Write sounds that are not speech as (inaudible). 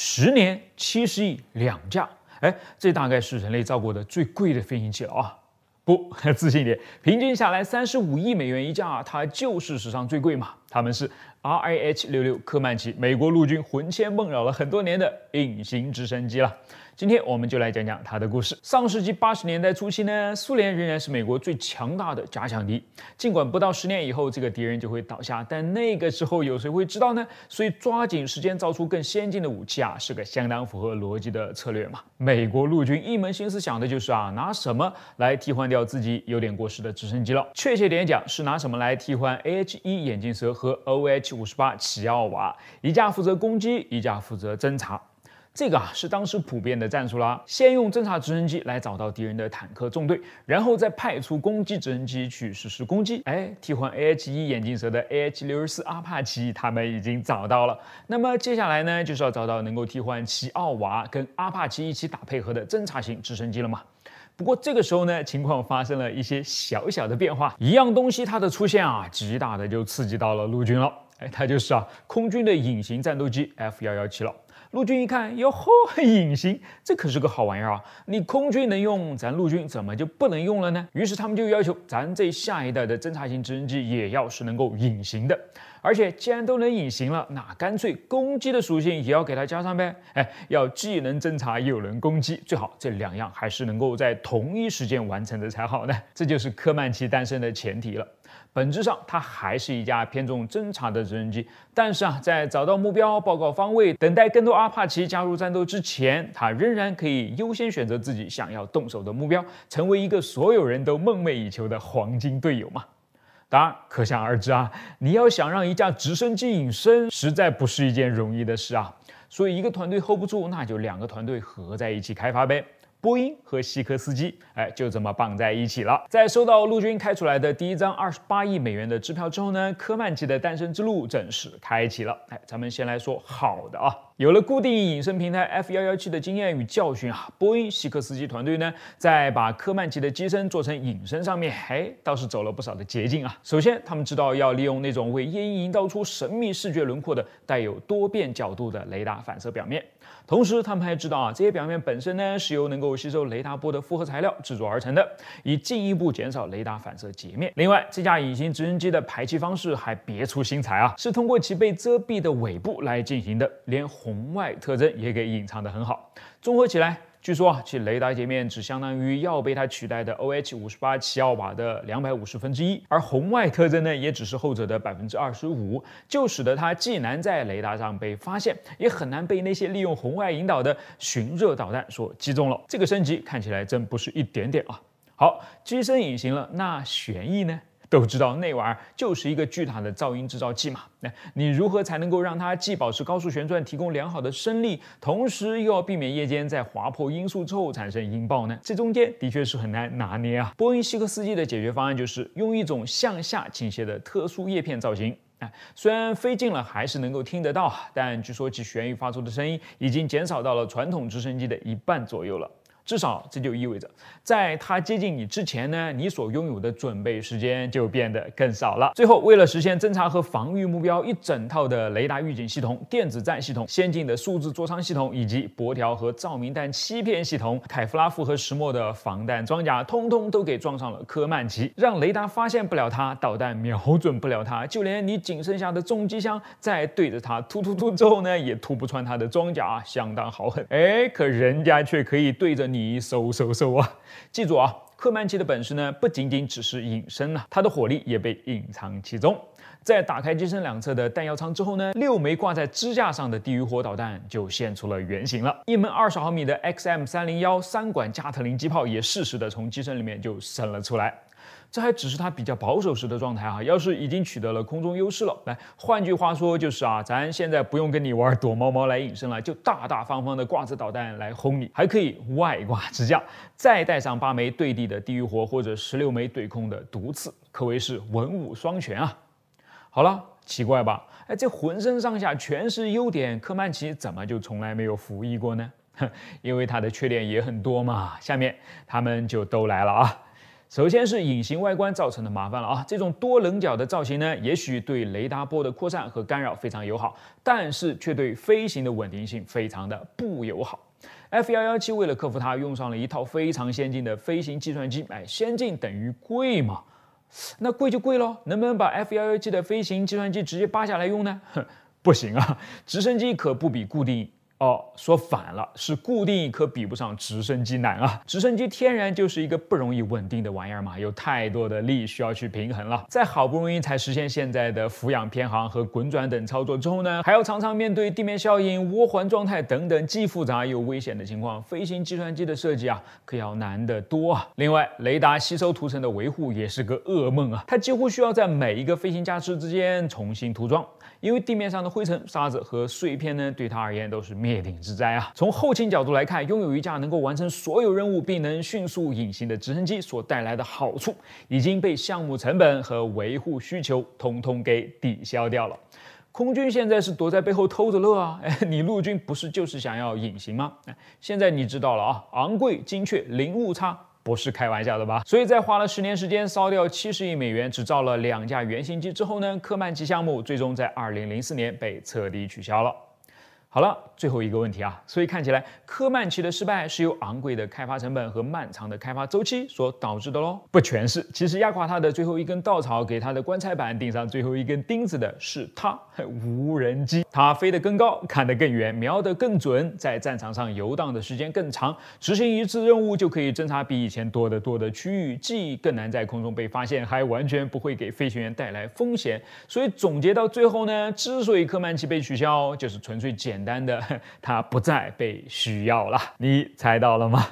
十年七十亿两架，哎，这大概是人类造过的最贵的飞行器了啊！不，自 (laughs) 信点，平均下来三十五亿美元一架，它就是史上最贵嘛。他们是 R I H 六六科曼奇，美国陆军魂牵梦绕了很多年的隐形直升机了。今天我们就来讲讲它的故事。上世纪八十年代初期呢，苏联仍然是美国最强大的假想敌。尽管不到十年以后这个敌人就会倒下，但那个时候有谁会知道呢？所以抓紧时间造出更先进的武器啊，是个相当符合逻辑的策略嘛。美国陆军一门心思想的就是啊，拿什么来替换掉自己有点过时的直升机了？确切点讲，是拿什么来替换 A H 1眼镜蛇？和 O H 五十八奇奥瓦，一架负责攻击，一架负责侦察。这个啊是当时普遍的战术啦，先用侦察直升机来找到敌人的坦克纵队，然后再派出攻击直升机去实施攻击。哎，替换 A H 一眼镜蛇的 A H 六十四阿帕奇，他们已经找到了。那么接下来呢，就是要找到能够替换奇奥瓦跟阿帕奇一起打配合的侦察型直升机了嘛？不过这个时候呢，情况发生了一些小小的变化。一样东西它的出现啊，极大的就刺激到了陆军了。哎，它就是啊，空军的隐形战斗机 F 幺幺七了。陆军一看，哟呵，隐形，这可是个好玩意儿啊！你空军能用，咱陆军怎么就不能用了呢？于是他们就要求，咱这下一代的侦察型直升机也要是能够隐形的。而且既然都能隐形了，那干脆攻击的属性也要给它加上呗！哎，要既能侦察又能攻击，最好这两样还是能够在同一时间完成的才好呢。这就是科曼奇单身的前提了。本质上，它还是一架偏重侦察的直升机。但是啊，在找到目标、报告方位、等待更多阿帕奇加入战斗之前，它仍然可以优先选择自己想要动手的目标，成为一个所有人都梦寐以求的黄金队友嘛。当然，可想而知啊！你要想让一架直升机隐身，实在不是一件容易的事啊。所以，一个团队 hold 不住，那就两个团队合在一起开发呗。波音和西科斯基，哎，就这么绑在一起了。在收到陆军开出来的第一张二十八亿美元的支票之后呢，科曼级的诞生之路正式开启了。哎，咱们先来说好的啊，有了固定隐身平台 F 幺幺七的经验与教训啊，波音西科斯基团队呢，在把科曼级的机身做成隐身上面，哎，倒是走了不少的捷径啊。首先，他们知道要利用那种为夜鹰营造出神秘视觉轮廓的带有多变角度的雷达反射表面。同时，他们还知道啊，这些表面本身呢是由能够吸收雷达波的复合材料制作而成的，以进一步减少雷达反射截面。另外，这架隐形直升机的排气方式还别出心裁啊，是通过其被遮蔽的尾部来进行的，连红外特征也给隐藏得很好。综合起来。据说啊，其雷达截面只相当于要被它取代的 OH 五十八奇奥瓦的两百五十分之一，而红外特征呢，也只是后者的百分之二十五，就使得它既难在雷达上被发现，也很难被那些利用红外引导的巡热导弹所击中了。这个升级看起来真不是一点点啊！好，机身隐形了，那旋翼呢？都知道那玩意儿就是一个巨大的噪音制造器嘛？那你如何才能够让它既保持高速旋转，提供良好的升力，同时又要避免夜间在划破音速之后产生音爆呢？这中间的确是很难拿捏啊。波音西克斯基的解决方案就是用一种向下倾斜的特殊叶片造型。哎，虽然飞近了还是能够听得到，但据说其旋翼发出的声音已经减少到了传统直升机的一半左右了。至少这就意味着，在它接近你之前呢，你所拥有的准备时间就变得更少了。最后，为了实现侦察和防御目标，一整套的雷达预警系统、电子战系统、先进的数字座舱系统，以及箔条和照明弹欺骗系统、凯夫拉复合石墨的防弹装甲，通通都给装上了。科曼奇让雷达发现不了它，导弹瞄准不了它，就连你仅剩下的重机枪在对着它突突突之后呢，也突不穿它的装甲，相当豪横。哎，可人家却可以对着你。你收收收啊！记住啊，科曼奇的本事呢，不仅仅只是隐身呐，它的火力也被隐藏其中。在打开机身两侧的弹药仓之后呢，六枚挂在支架上的地狱火导弹就现出了原形了。一门二十毫米的 XM 三零幺三管加特林机炮也适时的从机身里面就伸了出来。这还只是他比较保守时的状态啊，要是已经取得了空中优势了，来，换句话说就是啊，咱现在不用跟你玩躲猫猫来隐身了，就大大方方的挂着导弹来轰你，还可以外挂支架，再带上八枚对地的地狱火或者十六枚对空的毒刺，可谓是文武双全啊。好了，奇怪吧？哎，这浑身上下全是优点，科曼奇怎么就从来没有服役过呢？哼，(laughs) 因为他的缺点也很多嘛。下面他们就都来了啊。首先是隐形外观造成的麻烦了啊！这种多棱角的造型呢，也许对雷达波的扩散和干扰非常友好，但是却对飞行的稳定性非常的不友好。F117 为了克服它，用上了一套非常先进的飞行计算机。哎，先进等于贵嘛？那贵就贵喽。能不能把 F117 的飞行计算机直接扒下来用呢？哼，不行啊，直升机可不比固定。哦，说反了，是固定一颗比不上直升机难啊！直升机天然就是一个不容易稳定的玩意儿嘛，有太多的力需要去平衡了。在好不容易才实现现在的俯仰偏航和滚转等操作之后呢，还要常常面对地面效应、涡环状态等等既复杂又危险的情况，飞行计算机的设计啊，可要难得多啊！另外，雷达吸收涂层的维护也是个噩梦啊，它几乎需要在每一个飞行架次之间重新涂装，因为地面上的灰尘、沙子和碎片呢，对它而言都是命。灭顶之灾啊！从后勤角度来看，拥有一架能够完成所有任务并能迅速隐形的直升机所带来的好处，已经被项目成本和维护需求通通给抵消掉了。空军现在是躲在背后偷着乐啊！哎，(laughs) 你陆军不是就是想要隐形吗？哎，现在你知道了啊！昂贵、精确、零误差，不是开玩笑的吧？所以在花了十年时间烧掉七十亿美元，只造了两架原型机之后呢，科曼奇项目最终在二零零四年被彻底取消了。好了，最后一个问题啊，所以看起来科曼奇的失败是由昂贵的开发成本和漫长的开发周期所导致的喽？不全是，其实压垮他的最后一根稻草，给他的棺材板钉上最后一根钉子的是他无人机。它飞得更高，看得更远，瞄得更准，在战场上游荡的时间更长，执行一次任务就可以侦察比以前多得多的区域，既更难在空中被发现，还完全不会给飞行员带来风险。所以总结到最后呢，之所以科曼奇被取消，就是纯粹简。单。单的，(laughs) 它不再被需要了。你猜到了吗？